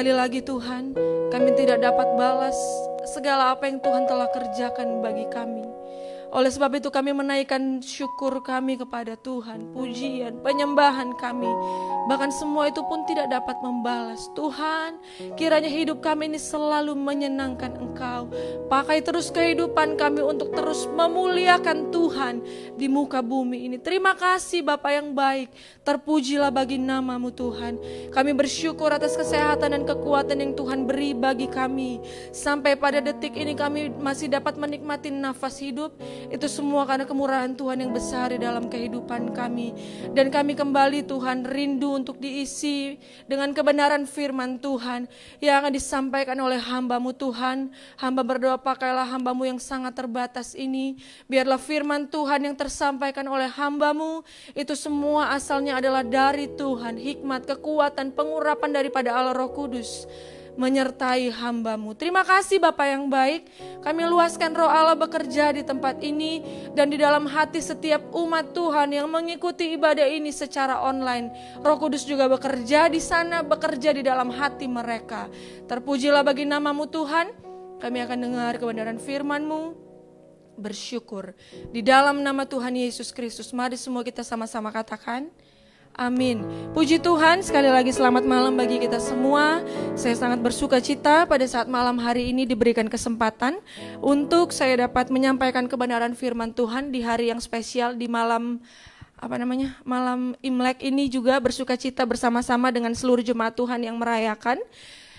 Sekali lagi Tuhan, kami tidak dapat balas segala apa yang Tuhan telah kerjakan bagi kami. Oleh sebab itu kami menaikkan syukur kami kepada Tuhan, pujian, penyembahan kami. Bahkan semua itu pun tidak dapat membalas. Tuhan, kiranya hidup kami ini selalu menyenangkan Engkau. Pakai terus kehidupan kami untuk terus memuliakan Tuhan di muka bumi ini. Terima kasih Bapa yang baik. Terpujilah bagi namamu Tuhan. Kami bersyukur atas kesehatan dan kekuatan yang Tuhan beri bagi kami. Sampai pada detik ini kami masih dapat menikmati nafas hidup itu semua karena kemurahan Tuhan yang besar di dalam kehidupan kami. Dan kami kembali Tuhan rindu untuk diisi dengan kebenaran firman Tuhan yang akan disampaikan oleh hambamu Tuhan. Hamba berdoa pakailah hambamu yang sangat terbatas ini. Biarlah firman Tuhan yang tersampaikan oleh hambamu itu semua asalnya adalah dari Tuhan. Hikmat, kekuatan, pengurapan daripada Allah Roh Kudus menyertai hambamu. Terima kasih Bapak yang baik, kami luaskan roh Allah bekerja di tempat ini dan di dalam hati setiap umat Tuhan yang mengikuti ibadah ini secara online. Roh Kudus juga bekerja di sana, bekerja di dalam hati mereka. Terpujilah bagi namamu Tuhan, kami akan dengar kebenaran FirmanMu. bersyukur. Di dalam nama Tuhan Yesus Kristus, mari semua kita sama-sama katakan. Amin. Puji Tuhan, sekali lagi selamat malam bagi kita semua. Saya sangat bersuka cita pada saat malam hari ini diberikan kesempatan untuk saya dapat menyampaikan kebenaran firman Tuhan di hari yang spesial di malam apa namanya malam Imlek ini juga bersuka cita bersama-sama dengan seluruh jemaat Tuhan yang merayakan.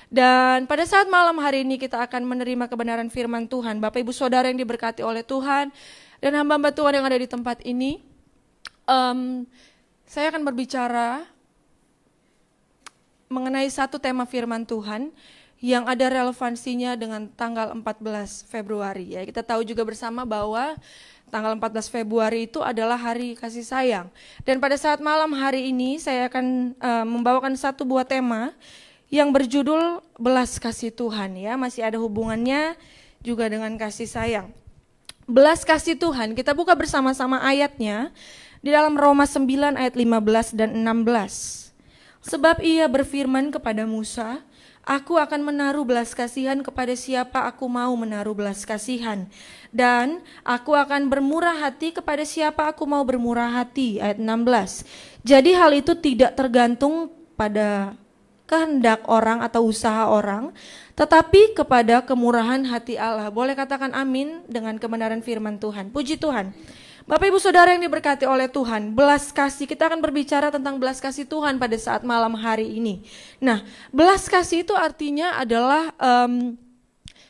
Dan pada saat malam hari ini kita akan menerima kebenaran firman Tuhan. Bapak Ibu Saudara yang diberkati oleh Tuhan dan hamba-hamba Tuhan yang ada di tempat ini. Um, saya akan berbicara mengenai satu tema firman Tuhan yang ada relevansinya dengan tanggal 14 Februari. Ya, kita tahu juga bersama bahwa tanggal 14 Februari itu adalah hari kasih sayang. Dan pada saat malam hari ini saya akan uh, membawakan satu buah tema yang berjudul belas kasih Tuhan ya, masih ada hubungannya juga dengan kasih sayang. Belas kasih Tuhan, kita buka bersama-sama ayatnya di dalam Roma 9 ayat 15 dan 16. Sebab ia berfirman kepada Musa, Aku akan menaruh belas kasihan kepada siapa aku mau menaruh belas kasihan dan aku akan bermurah hati kepada siapa aku mau bermurah hati ayat 16. Jadi hal itu tidak tergantung pada kehendak orang atau usaha orang tetapi kepada kemurahan hati Allah. Boleh katakan amin dengan kebenaran firman Tuhan. Puji Tuhan. Bapak Ibu Saudara yang diberkati oleh Tuhan, belas kasih. Kita akan berbicara tentang belas kasih Tuhan pada saat malam hari ini. Nah, belas kasih itu artinya adalah um,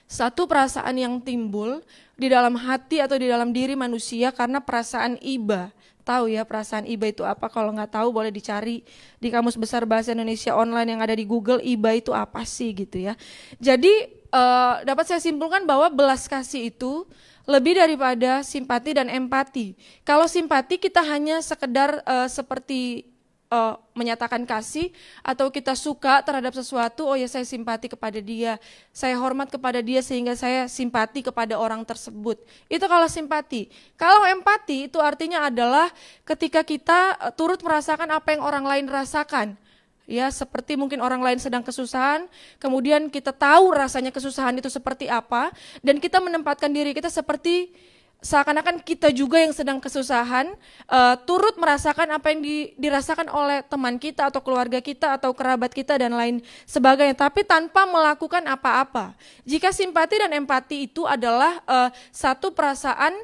satu perasaan yang timbul di dalam hati atau di dalam diri manusia karena perasaan iba. Tahu ya perasaan iba itu apa? Kalau nggak tahu boleh dicari di Kamus Besar Bahasa Indonesia online yang ada di Google, iba itu apa sih gitu ya. Jadi uh, dapat saya simpulkan bahwa belas kasih itu lebih daripada simpati dan empati. Kalau simpati kita hanya sekedar uh, seperti uh, menyatakan kasih atau kita suka terhadap sesuatu, oh ya saya simpati kepada dia, saya hormat kepada dia sehingga saya simpati kepada orang tersebut. Itu kalau simpati. Kalau empati itu artinya adalah ketika kita eh, turut merasakan apa yang orang lain rasakan ya seperti mungkin orang lain sedang kesusahan, kemudian kita tahu rasanya kesusahan itu seperti apa dan kita menempatkan diri kita seperti seakan-akan kita juga yang sedang kesusahan uh, turut merasakan apa yang di, dirasakan oleh teman kita atau keluarga kita atau kerabat kita dan lain sebagainya tapi tanpa melakukan apa-apa. Jika simpati dan empati itu adalah uh, satu perasaan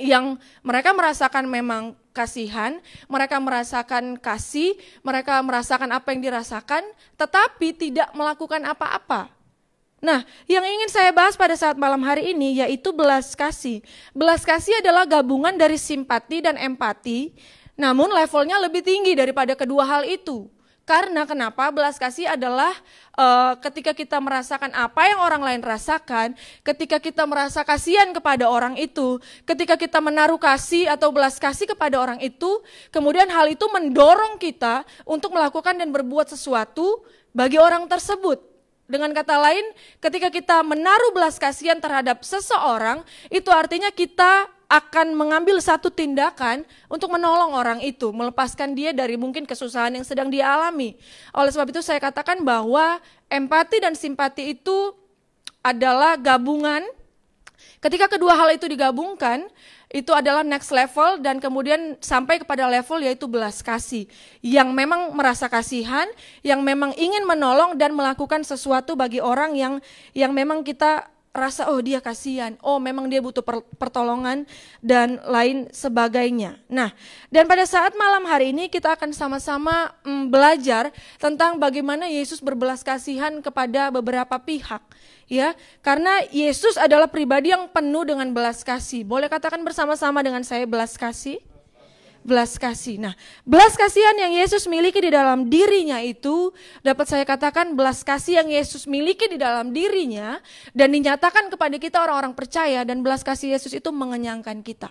yang mereka merasakan memang kasihan, mereka merasakan kasih, mereka merasakan apa yang dirasakan, tetapi tidak melakukan apa-apa. Nah, yang ingin saya bahas pada saat malam hari ini yaitu belas kasih. Belas kasih adalah gabungan dari simpati dan empati, namun levelnya lebih tinggi daripada kedua hal itu. Karena kenapa? Belas kasih adalah uh, ketika kita merasakan apa yang orang lain rasakan, ketika kita merasa kasihan kepada orang itu, ketika kita menaruh kasih atau belas kasih kepada orang itu, kemudian hal itu mendorong kita untuk melakukan dan berbuat sesuatu bagi orang tersebut. Dengan kata lain, ketika kita menaruh belas kasihan terhadap seseorang, itu artinya kita akan mengambil satu tindakan untuk menolong orang itu, melepaskan dia dari mungkin kesusahan yang sedang dialami. Oleh sebab itu saya katakan bahwa empati dan simpati itu adalah gabungan. Ketika kedua hal itu digabungkan, itu adalah next level dan kemudian sampai kepada level yaitu belas kasih yang memang merasa kasihan, yang memang ingin menolong dan melakukan sesuatu bagi orang yang yang memang kita rasa oh dia kasihan, oh memang dia butuh pertolongan dan lain sebagainya. Nah, dan pada saat malam hari ini kita akan sama-sama mm, belajar tentang bagaimana Yesus berbelas kasihan kepada beberapa pihak, ya. Karena Yesus adalah pribadi yang penuh dengan belas kasih. Boleh katakan bersama-sama dengan saya belas kasih? belas kasih. Nah, belas kasihan yang Yesus miliki di dalam dirinya itu dapat saya katakan belas kasih yang Yesus miliki di dalam dirinya dan dinyatakan kepada kita orang-orang percaya dan belas kasih Yesus itu mengenyangkan kita.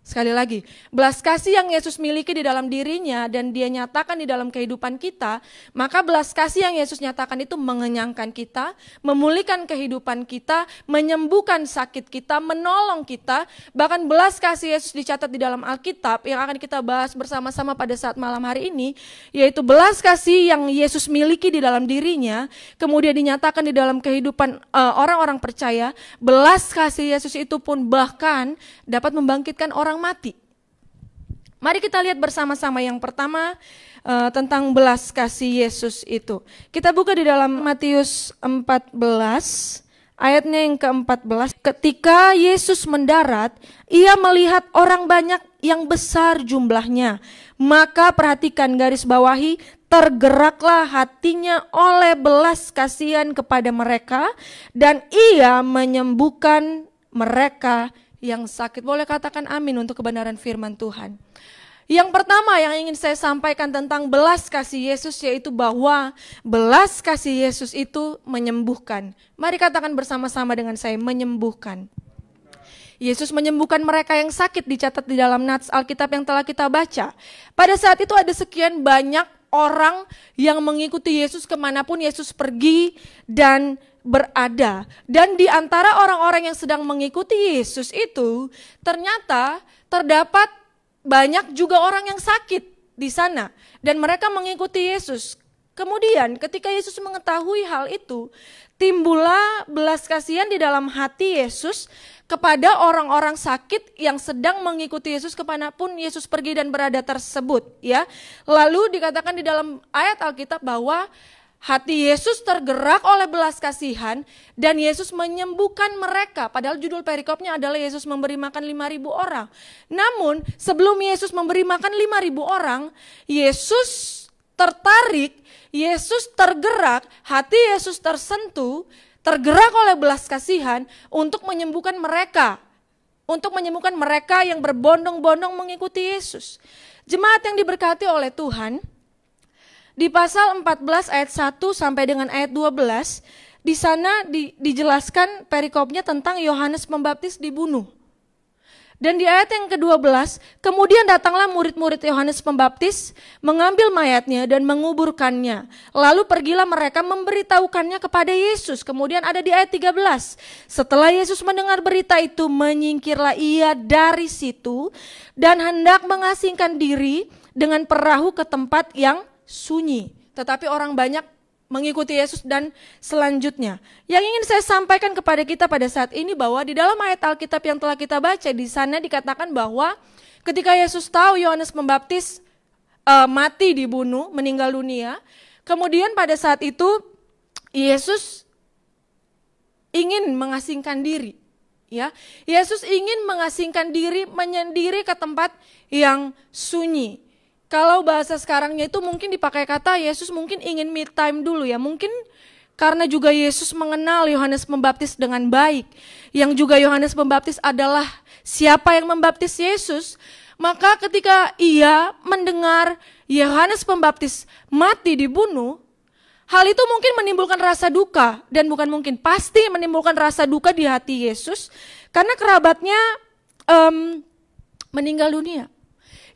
Sekali lagi, belas kasih yang Yesus miliki di dalam dirinya dan dia nyatakan di dalam kehidupan kita, maka belas kasih yang Yesus nyatakan itu mengenyangkan kita, memulihkan kehidupan kita, menyembuhkan sakit kita, menolong kita, bahkan belas kasih Yesus dicatat di dalam Alkitab yang akan kita bahas bersama-sama pada saat malam hari ini, yaitu belas kasih yang Yesus miliki di dalam dirinya, kemudian dinyatakan di dalam kehidupan eh, orang-orang uh, percaya, belas kasih Yesus itu pun bahkan dapat membangkitkan orang orang mati. Mari kita lihat bersama-sama yang pertama uh, tentang belas kasih Yesus itu. Kita buka di dalam Matius 14 ayatnya yang ke-14. Ketika Yesus mendarat, ia melihat orang banyak yang besar jumlahnya. Maka perhatikan garis bawahi, tergeraklah hatinya oleh belas kasihan kepada mereka dan ia menyembuhkan mereka yang sakit. Boleh katakan amin untuk kebenaran firman Tuhan. Yang pertama yang ingin saya sampaikan tentang belas kasih Yesus yaitu bahwa belas kasih Yesus itu menyembuhkan. Mari katakan bersama-sama dengan saya menyembuhkan. Yesus menyembuhkan mereka yang sakit dicatat di dalam nats Alkitab yang telah kita baca. Pada saat itu ada sekian banyak orang yang mengikuti Yesus kemanapun Yesus pergi dan berada. Dan di antara orang-orang yang sedang mengikuti Yesus itu, ternyata terdapat banyak juga orang yang sakit di sana. Dan mereka mengikuti Yesus. Kemudian ketika Yesus mengetahui hal itu, timbullah belas kasihan di dalam hati Yesus kepada orang-orang sakit yang sedang mengikuti Yesus pun Yesus pergi dan berada tersebut. ya. Lalu dikatakan di dalam ayat Alkitab bahwa Hati Yesus tergerak oleh belas kasihan dan Yesus menyembuhkan mereka. Padahal judul perikopnya adalah Yesus memberi makan 5.000 orang. Namun sebelum Yesus memberi makan 5.000 orang, Yesus tertarik, Yesus tergerak, hati Yesus tersentuh, tergerak oleh belas kasihan untuk menyembuhkan mereka. Untuk menyembuhkan mereka yang berbondong-bondong mengikuti Yesus. Jemaat yang diberkati oleh Tuhan, di pasal 14 ayat 1 sampai dengan ayat 12, di sana di, dijelaskan perikopnya tentang Yohanes Pembaptis dibunuh. Dan di ayat yang ke-12, kemudian datanglah murid-murid Yohanes Pembaptis mengambil mayatnya dan menguburkannya. Lalu pergilah mereka memberitahukannya kepada Yesus. Kemudian ada di ayat 13, setelah Yesus mendengar berita itu, menyingkirlah ia dari situ dan hendak mengasingkan diri dengan perahu ke tempat yang sunyi, tetapi orang banyak mengikuti Yesus dan selanjutnya. Yang ingin saya sampaikan kepada kita pada saat ini bahwa di dalam ayat Alkitab yang telah kita baca di sana dikatakan bahwa ketika Yesus tahu Yohanes Pembaptis uh, mati dibunuh, meninggal dunia, kemudian pada saat itu Yesus ingin mengasingkan diri. Ya, Yesus ingin mengasingkan diri menyendiri ke tempat yang sunyi kalau bahasa sekarangnya itu mungkin dipakai kata Yesus mungkin ingin me time dulu ya. Mungkin karena juga Yesus mengenal Yohanes Pembaptis dengan baik, yang juga Yohanes Pembaptis adalah siapa yang membaptis Yesus, maka ketika ia mendengar Yohanes Pembaptis mati dibunuh, hal itu mungkin menimbulkan rasa duka dan bukan mungkin pasti menimbulkan rasa duka di hati Yesus karena kerabatnya um, meninggal dunia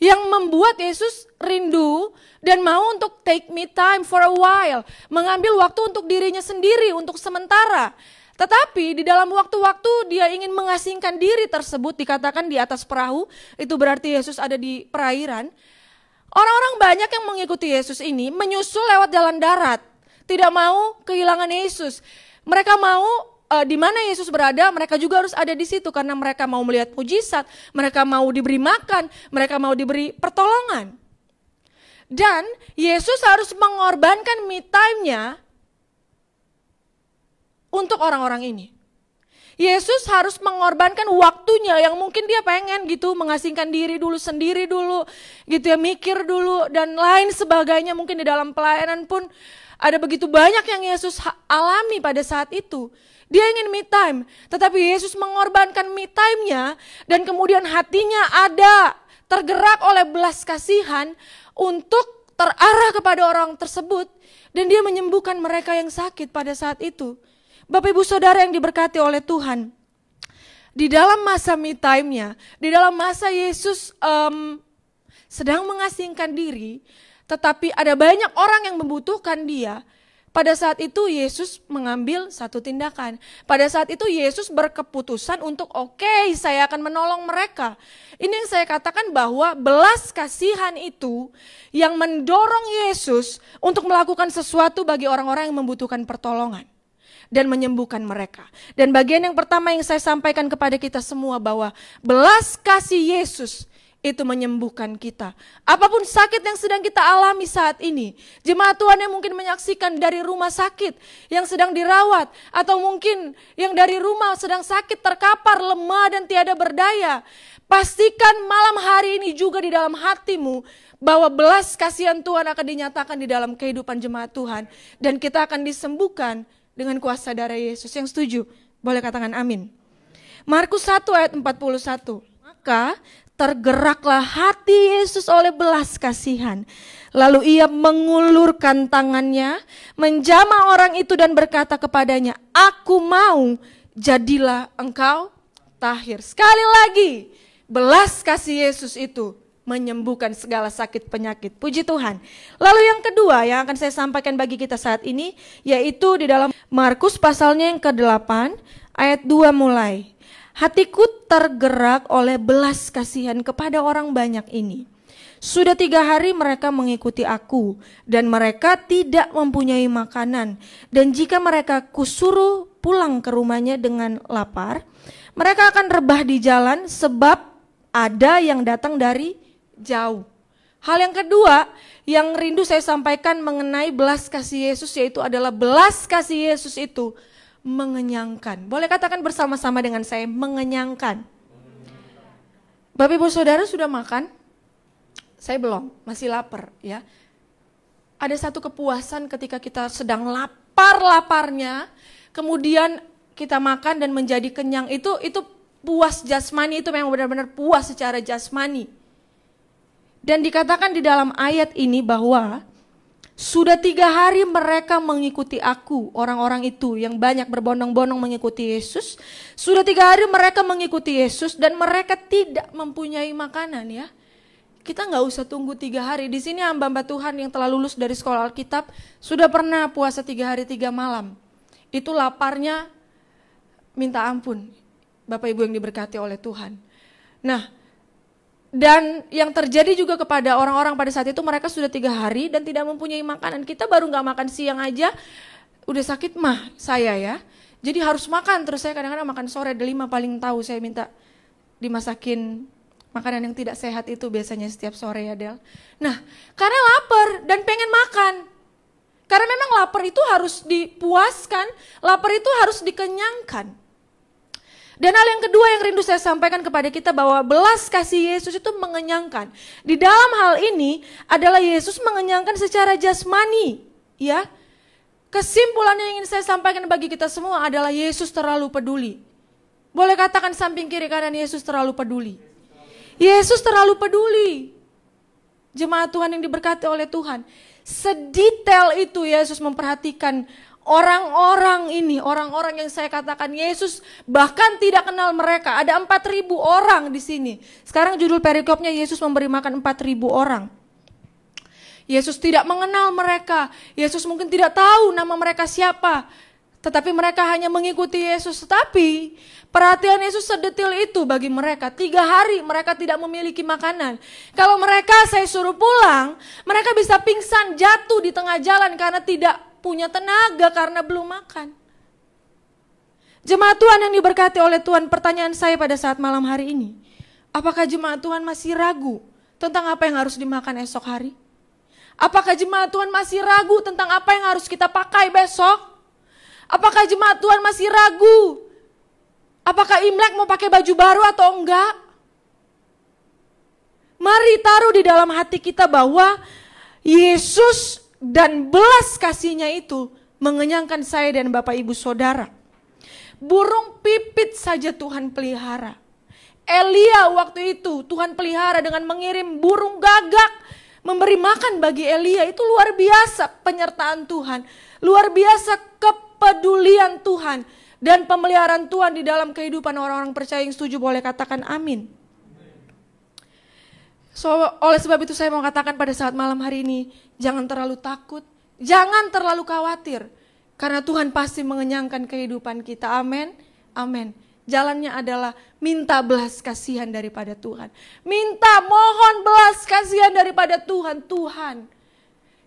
yang membuat Yesus rindu dan mau untuk take me time for a while, mengambil waktu untuk dirinya sendiri untuk sementara. Tetapi di dalam waktu-waktu dia ingin mengasingkan diri tersebut dikatakan di atas perahu, itu berarti Yesus ada di perairan. Orang-orang banyak yang mengikuti Yesus ini menyusul lewat jalan darat, tidak mau kehilangan Yesus. Mereka mau uh, di mana Yesus berada, mereka juga harus ada di situ karena mereka mau melihat mujizat, mereka mau diberi makan, mereka mau diberi pertolongan. Dan Yesus harus mengorbankan me time-nya untuk orang-orang ini. Yesus harus mengorbankan waktunya yang mungkin dia pengen gitu mengasingkan diri dulu sendiri dulu gitu ya mikir dulu dan lain sebagainya mungkin di dalam pelayanan pun ada begitu banyak yang Yesus alami pada saat itu dia ingin me time, tetapi Yesus mengorbankan me time-nya dan kemudian hatinya ada tergerak oleh belas kasihan untuk terarah kepada orang tersebut dan dia menyembuhkan mereka yang sakit pada saat itu. Bapak Ibu Saudara yang diberkati oleh Tuhan, di dalam masa me time-nya, di dalam masa Yesus um, sedang mengasingkan diri, tetapi ada banyak orang yang membutuhkan dia, pada saat itu Yesus mengambil satu tindakan. Pada saat itu Yesus berkeputusan untuk oke okay, saya akan menolong mereka. Ini yang saya katakan bahwa belas kasihan itu yang mendorong Yesus untuk melakukan sesuatu bagi orang-orang yang membutuhkan pertolongan dan menyembuhkan mereka. Dan bagian yang pertama yang saya sampaikan kepada kita semua bahwa belas kasih Yesus itu menyembuhkan kita. Apapun sakit yang sedang kita alami saat ini, jemaat Tuhan yang mungkin menyaksikan dari rumah sakit yang sedang dirawat, atau mungkin yang dari rumah sedang sakit, terkapar, lemah, dan tiada berdaya. Pastikan malam hari ini juga di dalam hatimu bahwa belas kasihan Tuhan akan dinyatakan di dalam kehidupan jemaat Tuhan, dan kita akan disembuhkan dengan kuasa darah Yesus. Yang setuju, boleh katakan amin. Markus 1 ayat 41. Maka Tergeraklah hati Yesus oleh belas kasihan. Lalu ia mengulurkan tangannya, menjamah orang itu dan berkata kepadanya, Aku mau, jadilah engkau tahir. Sekali lagi, belas kasih Yesus itu menyembuhkan segala sakit penyakit. Puji Tuhan. Lalu yang kedua yang akan saya sampaikan bagi kita saat ini, yaitu di dalam Markus pasalnya yang ke-8, ayat 2 mulai. Hatiku tergerak oleh belas kasihan kepada orang banyak ini. Sudah tiga hari mereka mengikuti aku, dan mereka tidak mempunyai makanan. Dan jika mereka kusuruh pulang ke rumahnya dengan lapar, mereka akan rebah di jalan sebab ada yang datang dari jauh. Hal yang kedua yang rindu saya sampaikan mengenai belas kasih Yesus yaitu adalah belas kasih Yesus itu mengenyangkan. Boleh katakan bersama-sama dengan saya, mengenyangkan. Bapak Ibu Saudara sudah makan? Saya belum, masih lapar ya. Ada satu kepuasan ketika kita sedang lapar-laparnya, kemudian kita makan dan menjadi kenyang itu itu puas jasmani itu memang benar-benar puas secara jasmani. Dan dikatakan di dalam ayat ini bahwa sudah tiga hari mereka mengikuti aku, orang-orang itu yang banyak berbondong-bondong mengikuti Yesus. Sudah tiga hari mereka mengikuti Yesus dan mereka tidak mempunyai makanan ya. Kita nggak usah tunggu tiga hari. Di sini hamba-hamba Tuhan yang telah lulus dari sekolah Alkitab sudah pernah puasa tiga hari tiga malam. Itu laparnya minta ampun. Bapak Ibu yang diberkati oleh Tuhan. Nah, dan yang terjadi juga kepada orang-orang pada saat itu mereka sudah tiga hari dan tidak mempunyai makanan. Kita baru nggak makan siang aja, udah sakit mah saya ya. Jadi harus makan terus saya kadang-kadang makan sore delima paling tahu saya minta dimasakin makanan yang tidak sehat itu biasanya setiap sore ya Del. Nah karena lapar dan pengen makan. Karena memang lapar itu harus dipuaskan, lapar itu harus dikenyangkan. Dan hal yang kedua yang rindu saya sampaikan kepada kita bahwa belas kasih Yesus itu mengenyangkan. Di dalam hal ini adalah Yesus mengenyangkan secara jasmani, ya. kesimpulan yang ingin saya sampaikan bagi kita semua adalah Yesus terlalu peduli. Boleh katakan samping kiri kanan Yesus terlalu peduli. Yesus terlalu peduli. Jemaat Tuhan yang diberkati oleh Tuhan. Sedetail itu Yesus memperhatikan orang-orang ini, orang-orang yang saya katakan Yesus bahkan tidak kenal mereka. Ada 4000 orang di sini. Sekarang judul perikopnya Yesus memberi makan 4000 orang. Yesus tidak mengenal mereka. Yesus mungkin tidak tahu nama mereka siapa. Tetapi mereka hanya mengikuti Yesus. Tetapi perhatian Yesus sedetil itu bagi mereka. Tiga hari mereka tidak memiliki makanan. Kalau mereka saya suruh pulang, mereka bisa pingsan jatuh di tengah jalan karena tidak punya tenaga karena belum makan. Jemaat Tuhan yang diberkati oleh Tuhan, pertanyaan saya pada saat malam hari ini, apakah jemaat Tuhan masih ragu tentang apa yang harus dimakan esok hari? Apakah jemaat Tuhan masih ragu tentang apa yang harus kita pakai besok? Apakah jemaat Tuhan masih ragu? Apakah Imlek mau pakai baju baru atau enggak? Mari taruh di dalam hati kita bahwa Yesus dan belas kasihnya itu mengenyangkan saya dan Bapak Ibu Saudara. Burung pipit saja Tuhan pelihara. Elia waktu itu Tuhan pelihara dengan mengirim burung gagak memberi makan bagi Elia. Itu luar biasa penyertaan Tuhan. Luar biasa kepedulian Tuhan. Dan pemeliharaan Tuhan di dalam kehidupan orang-orang percaya yang setuju boleh katakan amin. So, oleh sebab itu saya mau katakan pada saat malam hari ini, jangan terlalu takut, jangan terlalu khawatir. Karena Tuhan pasti mengenyangkan kehidupan kita. Amin. Amin. Jalannya adalah minta belas kasihan daripada Tuhan. Minta mohon belas kasihan daripada Tuhan. Tuhan,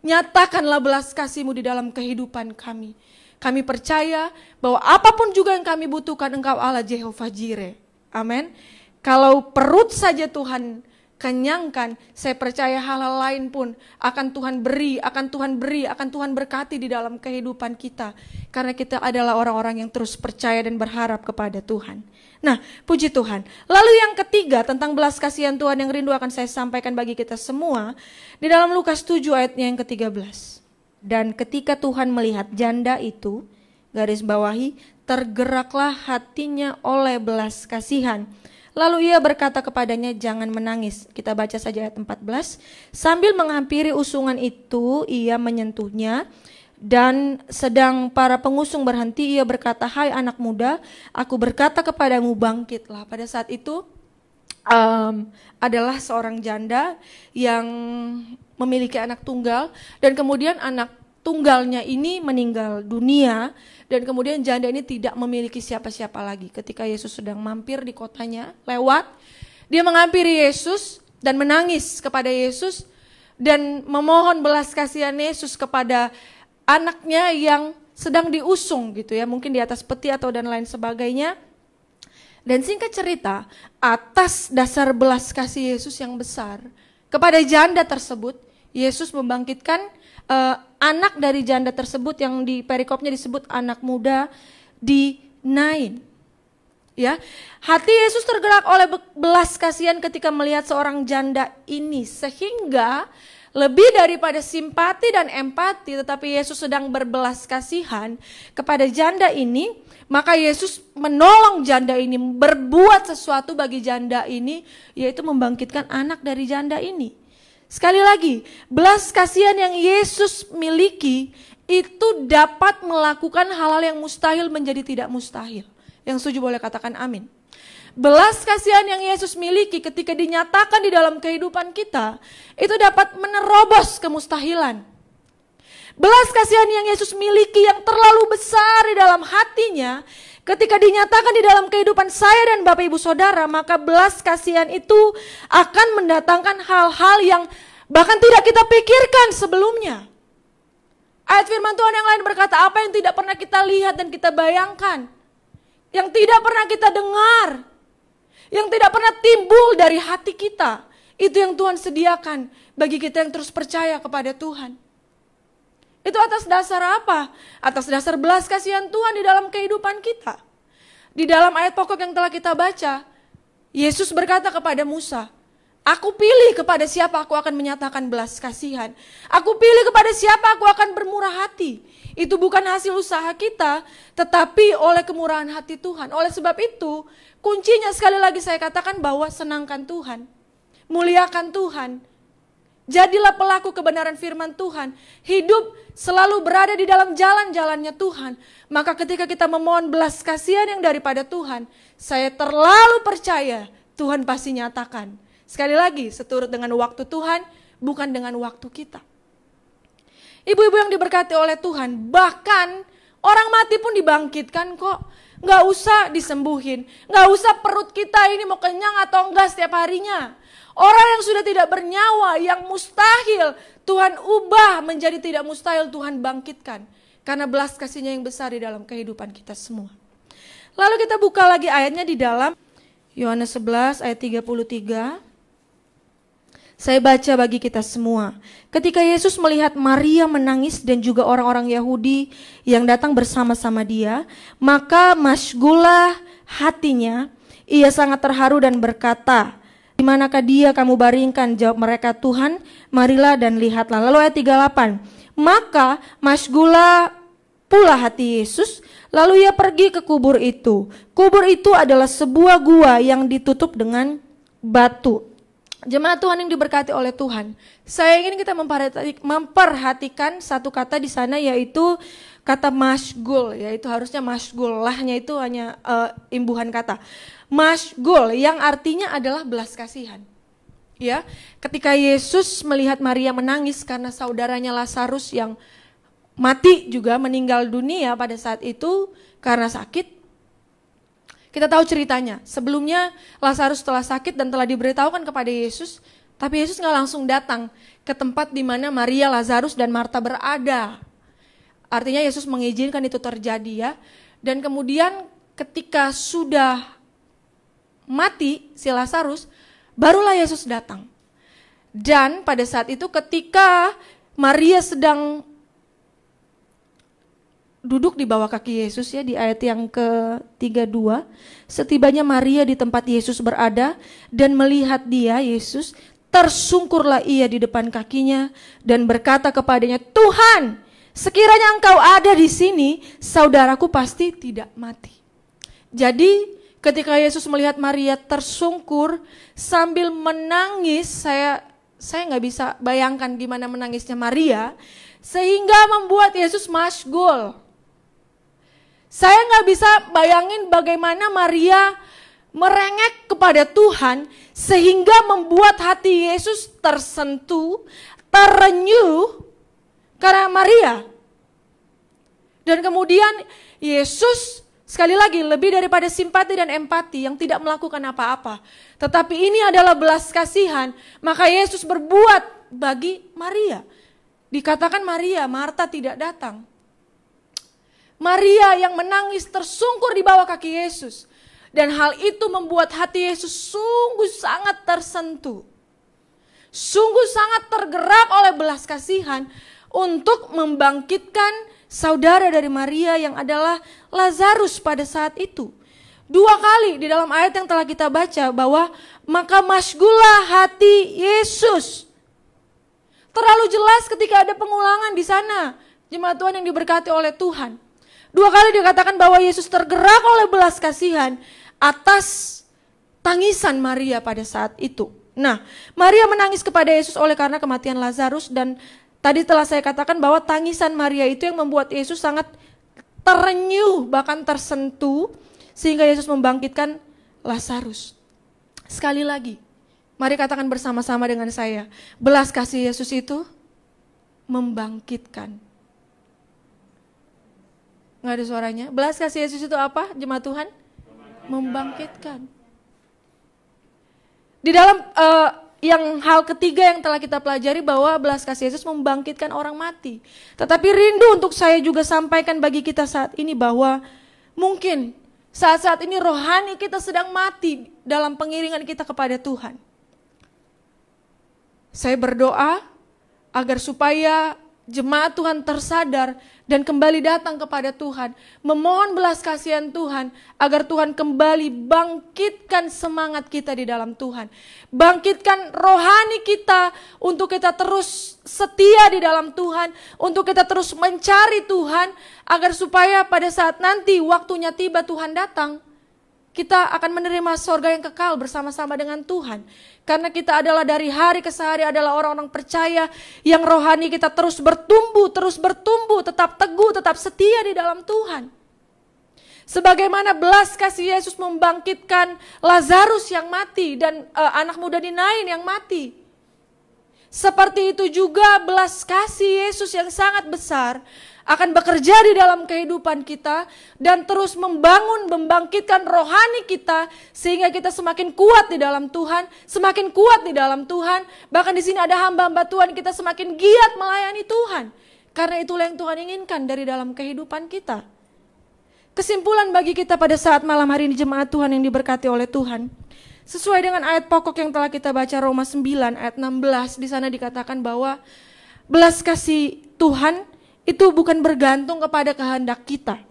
nyatakanlah belas kasihmu di dalam kehidupan kami. Kami percaya bahwa apapun juga yang kami butuhkan engkau Allah Jehovah Jireh. Amin. Kalau perut saja Tuhan kenyangkan, saya percaya hal-hal lain pun akan Tuhan beri, akan Tuhan beri, akan Tuhan berkati di dalam kehidupan kita. Karena kita adalah orang-orang yang terus percaya dan berharap kepada Tuhan. Nah, puji Tuhan. Lalu yang ketiga tentang belas kasihan Tuhan yang rindu akan saya sampaikan bagi kita semua. Di dalam Lukas 7 ayatnya yang ke-13. Dan ketika Tuhan melihat janda itu, garis bawahi, tergeraklah hatinya oleh belas kasihan Lalu ia berkata kepadanya, "Jangan menangis." Kita baca saja ayat 14. Sambil menghampiri usungan itu, ia menyentuhnya dan sedang para pengusung berhenti, ia berkata, "Hai anak muda, aku berkata kepadamu, bangkitlah." Pada saat itu um, adalah seorang janda yang memiliki anak tunggal dan kemudian anak tunggalnya ini meninggal dunia dan kemudian janda ini tidak memiliki siapa-siapa lagi. Ketika Yesus sedang mampir di kotanya, lewat, dia menghampiri Yesus dan menangis kepada Yesus dan memohon belas kasihan Yesus kepada anaknya yang sedang diusung gitu ya, mungkin di atas peti atau dan lain sebagainya. Dan singkat cerita, atas dasar belas kasih Yesus yang besar kepada janda tersebut, Yesus membangkitkan uh, anak dari janda tersebut yang di perikopnya disebut anak muda nain Ya, hati Yesus tergerak oleh belas kasihan ketika melihat seorang janda ini sehingga lebih daripada simpati dan empati tetapi Yesus sedang berbelas kasihan kepada janda ini, maka Yesus menolong janda ini berbuat sesuatu bagi janda ini yaitu membangkitkan anak dari janda ini. Sekali lagi, belas kasihan yang Yesus miliki itu dapat melakukan hal-hal yang mustahil menjadi tidak mustahil. Yang setuju boleh katakan amin. Belas kasihan yang Yesus miliki ketika dinyatakan di dalam kehidupan kita, itu dapat menerobos kemustahilan. Belas kasihan yang Yesus miliki yang terlalu besar di dalam hatinya, Ketika dinyatakan di dalam kehidupan saya dan Bapak Ibu Saudara, maka belas kasihan itu akan mendatangkan hal-hal yang bahkan tidak kita pikirkan sebelumnya. Ayat firman Tuhan yang lain berkata, apa yang tidak pernah kita lihat dan kita bayangkan, yang tidak pernah kita dengar, yang tidak pernah timbul dari hati kita, itu yang Tuhan sediakan bagi kita yang terus percaya kepada Tuhan. Itu atas dasar apa? Atas dasar belas kasihan Tuhan di dalam kehidupan kita. Di dalam ayat pokok yang telah kita baca, Yesus berkata kepada Musa, Aku pilih kepada siapa aku akan menyatakan belas kasihan. Aku pilih kepada siapa aku akan bermurah hati. Itu bukan hasil usaha kita, tetapi oleh kemurahan hati Tuhan. Oleh sebab itu, kuncinya sekali lagi saya katakan bahwa senangkan Tuhan. Muliakan Tuhan. Jadilah pelaku kebenaran firman Tuhan. Hidup selalu berada di dalam jalan-jalannya Tuhan, maka ketika kita memohon belas kasihan yang daripada Tuhan, saya terlalu percaya Tuhan pasti nyatakan. Sekali lagi, seturut dengan waktu Tuhan, bukan dengan waktu kita. Ibu-ibu yang diberkati oleh Tuhan, bahkan orang mati pun dibangkitkan kok. Nggak usah disembuhin, nggak usah perut kita ini mau kenyang atau enggak setiap harinya. Orang yang sudah tidak bernyawa, yang mustahil, Tuhan ubah menjadi tidak mustahil, Tuhan bangkitkan. Karena belas kasihnya yang besar di dalam kehidupan kita semua. Lalu kita buka lagi ayatnya di dalam Yohanes 11 ayat 33. Saya baca bagi kita semua. Ketika Yesus melihat Maria menangis dan juga orang-orang Yahudi yang datang bersama-sama dia, maka masgulah hatinya, ia sangat terharu dan berkata, di manakah dia kamu baringkan? Jawab mereka, Tuhan, marilah dan lihatlah. Lalu ayat 38, maka masgula pula hati Yesus, lalu ia pergi ke kubur itu. Kubur itu adalah sebuah gua yang ditutup dengan batu. Jemaat Tuhan yang diberkati oleh Tuhan. Saya ingin kita memperhatikan satu kata di sana yaitu kata masgul, yaitu harusnya masgul lahnya itu hanya uh, imbuhan kata. Masgul yang artinya adalah belas kasihan. Ya, ketika Yesus melihat Maria menangis karena saudaranya Lazarus yang mati juga meninggal dunia pada saat itu karena sakit, kita tahu ceritanya. Sebelumnya Lazarus telah sakit dan telah diberitahukan kepada Yesus, tapi Yesus nggak langsung datang ke tempat di mana Maria, Lazarus dan Martha berada. Artinya Yesus mengizinkan itu terjadi ya. Dan kemudian ketika sudah mati si Lazarus, barulah Yesus datang. Dan pada saat itu ketika Maria sedang duduk di bawah kaki Yesus ya di ayat yang ke-32. Setibanya Maria di tempat Yesus berada dan melihat dia Yesus, tersungkurlah ia di depan kakinya dan berkata kepadanya, "Tuhan, sekiranya engkau ada di sini, saudaraku pasti tidak mati." Jadi ketika Yesus melihat Maria tersungkur sambil menangis, saya saya nggak bisa bayangkan gimana menangisnya Maria sehingga membuat Yesus masgul. Saya nggak bisa bayangin bagaimana Maria merengek kepada Tuhan sehingga membuat hati Yesus tersentuh, terenyuh karena Maria. Dan kemudian Yesus sekali lagi lebih daripada simpati dan empati yang tidak melakukan apa-apa. Tetapi ini adalah belas kasihan, maka Yesus berbuat bagi Maria. Dikatakan Maria, Marta tidak datang. Maria yang menangis tersungkur di bawah kaki Yesus. Dan hal itu membuat hati Yesus sungguh sangat tersentuh. Sungguh sangat tergerak oleh belas kasihan untuk membangkitkan saudara dari Maria yang adalah Lazarus pada saat itu. Dua kali di dalam ayat yang telah kita baca bahwa maka masgulah hati Yesus. Terlalu jelas ketika ada pengulangan di sana. Jemaat Tuhan yang diberkati oleh Tuhan. Dua kali dikatakan bahwa Yesus tergerak oleh belas kasihan atas tangisan Maria pada saat itu. Nah, Maria menangis kepada Yesus oleh karena kematian Lazarus dan tadi telah saya katakan bahwa tangisan Maria itu yang membuat Yesus sangat terenyuh bahkan tersentuh sehingga Yesus membangkitkan Lazarus. Sekali lagi, mari katakan bersama-sama dengan saya, belas kasih Yesus itu membangkitkan Nggak ada suaranya. Belas kasih Yesus itu apa? Jemaat Tuhan membangkitkan. Di dalam uh, yang hal ketiga yang telah kita pelajari bahwa belas kasih Yesus membangkitkan orang mati. Tetapi rindu untuk saya juga sampaikan bagi kita saat ini bahwa mungkin saat-saat ini rohani kita sedang mati dalam pengiringan kita kepada Tuhan. Saya berdoa agar supaya jemaat Tuhan tersadar dan kembali datang kepada Tuhan, memohon belas kasihan Tuhan agar Tuhan kembali bangkitkan semangat kita di dalam Tuhan. Bangkitkan rohani kita untuk kita terus setia di dalam Tuhan, untuk kita terus mencari Tuhan agar supaya pada saat nanti waktunya tiba Tuhan datang, kita akan menerima sorga yang kekal bersama-sama dengan Tuhan. Karena kita adalah dari hari ke hari adalah orang-orang percaya yang rohani kita terus bertumbuh, terus bertumbuh, tetap teguh, tetap setia di dalam Tuhan. Sebagaimana belas kasih Yesus membangkitkan Lazarus yang mati dan uh, anak muda Dinain yang mati. Seperti itu juga belas kasih Yesus yang sangat besar akan bekerja di dalam kehidupan kita dan terus membangun, membangkitkan rohani kita sehingga kita semakin kuat di dalam Tuhan, semakin kuat di dalam Tuhan. Bahkan di sini ada hamba-hamba Tuhan kita semakin giat melayani Tuhan. Karena itulah yang Tuhan inginkan dari dalam kehidupan kita. Kesimpulan bagi kita pada saat malam hari ini jemaat Tuhan yang diberkati oleh Tuhan. Sesuai dengan ayat pokok yang telah kita baca Roma 9 ayat 16 di sana dikatakan bahwa belas kasih Tuhan itu bukan bergantung kepada kehendak kita.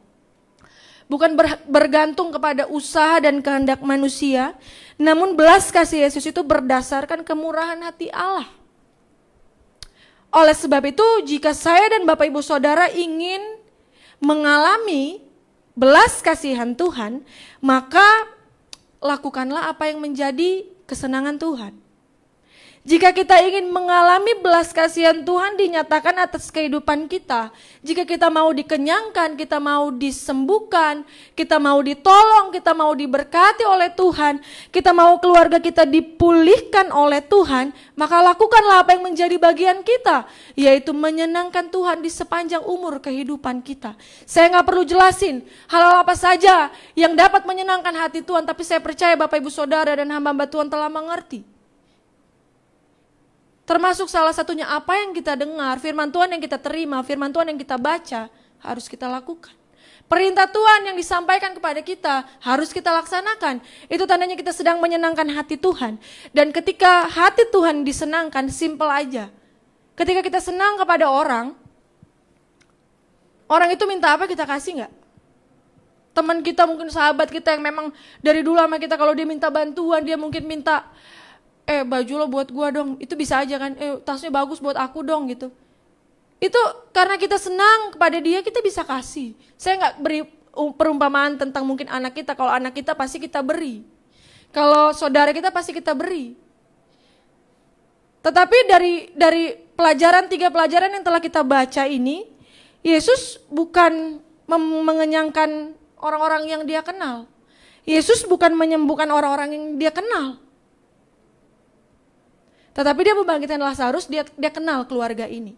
Bukan bergantung kepada usaha dan kehendak manusia, namun belas kasih Yesus itu berdasarkan kemurahan hati Allah. Oleh sebab itu, jika saya dan Bapak Ibu Saudara ingin mengalami belas kasihan Tuhan, maka lakukanlah apa yang menjadi kesenangan Tuhan. Jika kita ingin mengalami belas kasihan Tuhan dinyatakan atas kehidupan kita, jika kita mau dikenyangkan, kita mau disembuhkan, kita mau ditolong, kita mau diberkati oleh Tuhan, kita mau keluarga kita dipulihkan oleh Tuhan, maka lakukanlah apa yang menjadi bagian kita, yaitu menyenangkan Tuhan di sepanjang umur kehidupan kita. Saya nggak perlu jelasin hal-hal apa saja yang dapat menyenangkan hati Tuhan, tapi saya percaya Bapak Ibu Saudara dan hamba-hamba Tuhan telah mengerti. Termasuk salah satunya apa yang kita dengar, firman Tuhan yang kita terima, firman Tuhan yang kita baca, harus kita lakukan. Perintah Tuhan yang disampaikan kepada kita harus kita laksanakan. Itu tandanya kita sedang menyenangkan hati Tuhan. Dan ketika hati Tuhan disenangkan, simple aja. Ketika kita senang kepada orang, orang itu minta apa kita kasih nggak? Teman kita mungkin sahabat kita yang memang dari dulu sama kita kalau dia minta bantuan, dia mungkin minta eh baju lo buat gua dong itu bisa aja kan eh tasnya bagus buat aku dong gitu itu karena kita senang kepada dia kita bisa kasih saya nggak beri um, perumpamaan tentang mungkin anak kita kalau anak kita pasti kita beri kalau saudara kita pasti kita beri tetapi dari dari pelajaran tiga pelajaran yang telah kita baca ini Yesus bukan mengenyangkan orang-orang yang dia kenal Yesus bukan menyembuhkan orang-orang yang dia kenal tetapi dia membangkitkan Lazarus, dia, dia kenal keluarga ini.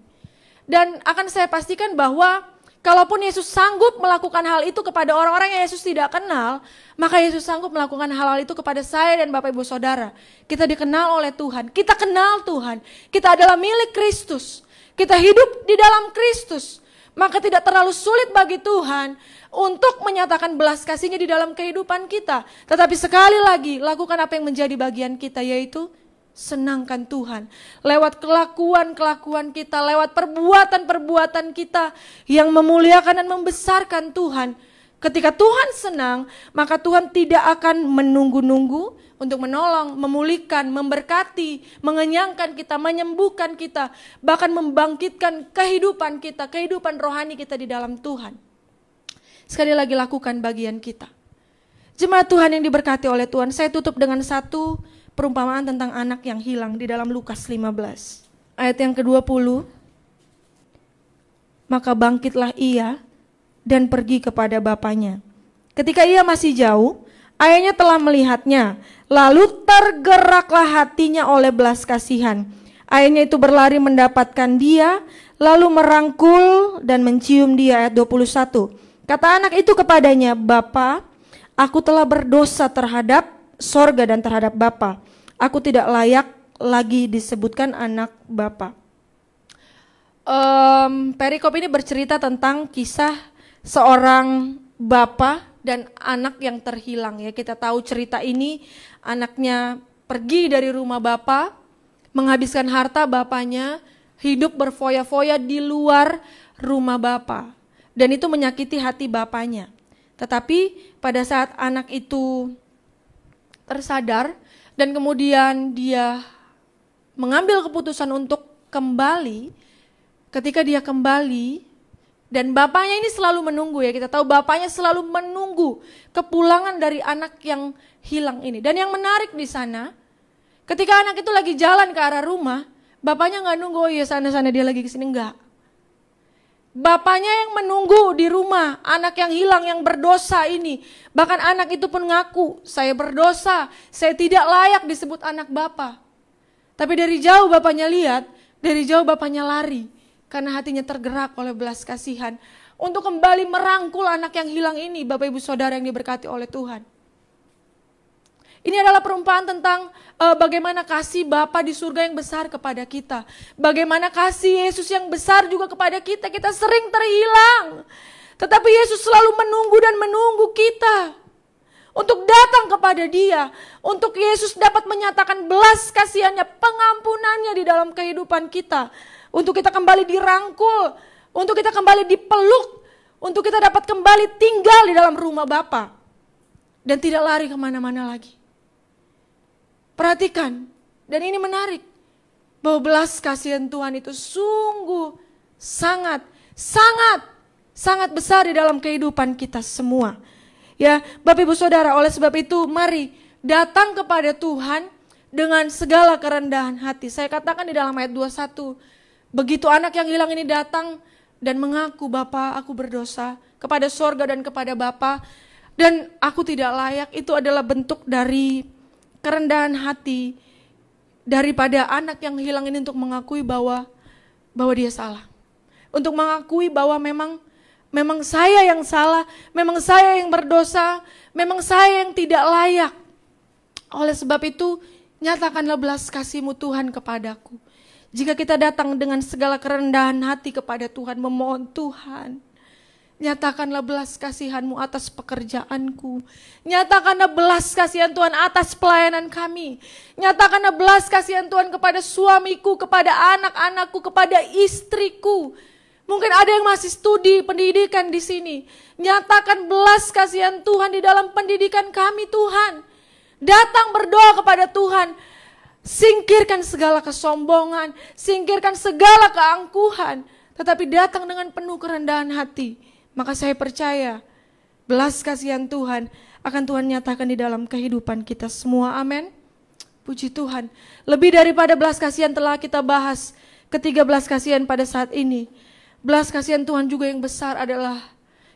Dan akan saya pastikan bahwa kalaupun Yesus sanggup melakukan hal itu kepada orang-orang yang Yesus tidak kenal, maka Yesus sanggup melakukan hal-hal itu kepada saya dan Bapak Ibu Saudara. Kita dikenal oleh Tuhan, kita kenal Tuhan, kita adalah milik Kristus. Kita hidup di dalam Kristus maka tidak terlalu sulit bagi Tuhan untuk menyatakan belas kasihnya di dalam kehidupan kita. Tetapi sekali lagi, lakukan apa yang menjadi bagian kita, yaitu senangkan Tuhan. Lewat kelakuan-kelakuan kita, lewat perbuatan-perbuatan kita yang memuliakan dan membesarkan Tuhan. Ketika Tuhan senang, maka Tuhan tidak akan menunggu-nunggu untuk menolong, memulihkan, memberkati, mengenyangkan kita, menyembuhkan kita, bahkan membangkitkan kehidupan kita, kehidupan rohani kita di dalam Tuhan. Sekali lagi lakukan bagian kita. Jemaat Tuhan yang diberkati oleh Tuhan, saya tutup dengan satu perumpamaan tentang anak yang hilang di dalam Lukas 15. Ayat yang ke-20, maka bangkitlah ia dan pergi kepada bapaknya. Ketika ia masih jauh, ayahnya telah melihatnya, lalu tergeraklah hatinya oleh belas kasihan. Ayahnya itu berlari mendapatkan dia, lalu merangkul dan mencium dia ayat 21. Kata anak itu kepadanya, Bapak, aku telah berdosa terhadap sorga dan terhadap Bapa. Aku tidak layak lagi disebutkan anak Bapa. Um, perikop ini bercerita tentang kisah seorang bapa dan anak yang terhilang ya. Kita tahu cerita ini anaknya pergi dari rumah bapa, menghabiskan harta bapaknya, hidup berfoya-foya di luar rumah bapa. Dan itu menyakiti hati bapaknya. Tetapi pada saat anak itu tersadar dan kemudian dia mengambil keputusan untuk kembali ketika dia kembali dan bapaknya ini selalu menunggu ya kita tahu bapaknya selalu menunggu kepulangan dari anak yang hilang ini dan yang menarik di sana ketika anak itu lagi jalan ke arah rumah bapaknya nggak nunggu oh ya sana sana dia lagi kesini nggak Bapaknya yang menunggu di rumah, anak yang hilang, yang berdosa ini. Bahkan anak itu pun ngaku, saya berdosa, saya tidak layak disebut anak bapak. Tapi dari jauh bapaknya lihat, dari jauh bapaknya lari. Karena hatinya tergerak oleh belas kasihan. Untuk kembali merangkul anak yang hilang ini, Bapak Ibu Saudara yang diberkati oleh Tuhan. Ini adalah perumpamaan tentang uh, bagaimana kasih Bapa di surga yang besar kepada kita. Bagaimana kasih Yesus yang besar juga kepada kita. Kita sering terhilang. Tetapi Yesus selalu menunggu dan menunggu kita. Untuk datang kepada dia. Untuk Yesus dapat menyatakan belas kasihannya, pengampunannya di dalam kehidupan kita. Untuk kita kembali dirangkul. Untuk kita kembali dipeluk. Untuk kita dapat kembali tinggal di dalam rumah Bapa. Dan tidak lari kemana-mana lagi. Perhatikan, dan ini menarik, bahwa belas kasihan Tuhan itu sungguh sangat, sangat, sangat besar di dalam kehidupan kita semua. Ya, Bapak Ibu Saudara, oleh sebab itu mari datang kepada Tuhan dengan segala kerendahan hati. Saya katakan di dalam ayat 21, begitu anak yang hilang ini datang dan mengaku Bapak aku berdosa kepada sorga dan kepada Bapak dan aku tidak layak itu adalah bentuk dari kerendahan hati daripada anak yang hilang ini untuk mengakui bahwa bahwa dia salah. Untuk mengakui bahwa memang memang saya yang salah, memang saya yang berdosa, memang saya yang tidak layak. Oleh sebab itu, nyatakanlah belas kasihmu Tuhan kepadaku. Jika kita datang dengan segala kerendahan hati kepada Tuhan, memohon Tuhan, Nyatakanlah belas kasihanmu atas pekerjaanku. Nyatakanlah belas kasihan Tuhan atas pelayanan kami. Nyatakanlah belas kasihan Tuhan kepada suamiku, kepada anak-anakku, kepada istriku. Mungkin ada yang masih studi pendidikan di sini. Nyatakan belas kasihan Tuhan di dalam pendidikan kami Tuhan. Datang berdoa kepada Tuhan. Singkirkan segala kesombongan, singkirkan segala keangkuhan. Tetapi datang dengan penuh kerendahan hati maka saya percaya belas kasihan Tuhan akan Tuhan nyatakan di dalam kehidupan kita semua. Amin. Puji Tuhan. Lebih daripada belas kasihan telah kita bahas ketiga belas kasihan pada saat ini. Belas kasihan Tuhan juga yang besar adalah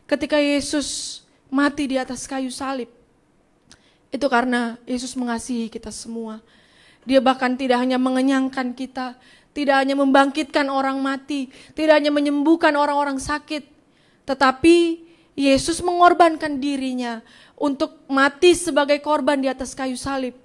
ketika Yesus mati di atas kayu salib. Itu karena Yesus mengasihi kita semua. Dia bahkan tidak hanya mengenyangkan kita, tidak hanya membangkitkan orang mati, tidak hanya menyembuhkan orang-orang sakit, tetapi Yesus mengorbankan dirinya untuk mati sebagai korban di atas kayu salib.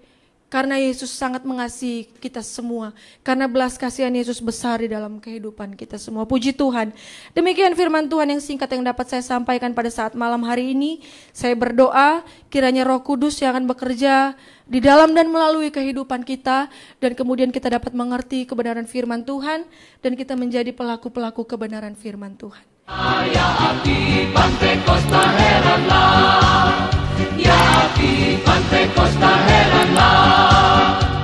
Karena Yesus sangat mengasihi kita semua. Karena belas kasihan Yesus besar di dalam kehidupan kita semua. Puji Tuhan. Demikian firman Tuhan yang singkat yang dapat saya sampaikan pada saat malam hari ini. Saya berdoa kiranya roh kudus yang akan bekerja di dalam dan melalui kehidupan kita. Dan kemudian kita dapat mengerti kebenaran firman Tuhan. Dan kita menjadi pelaku-pelaku kebenaran firman Tuhan. Ya api pantai Pantekosta heranlah Ya api pantai Pantekosta heranlah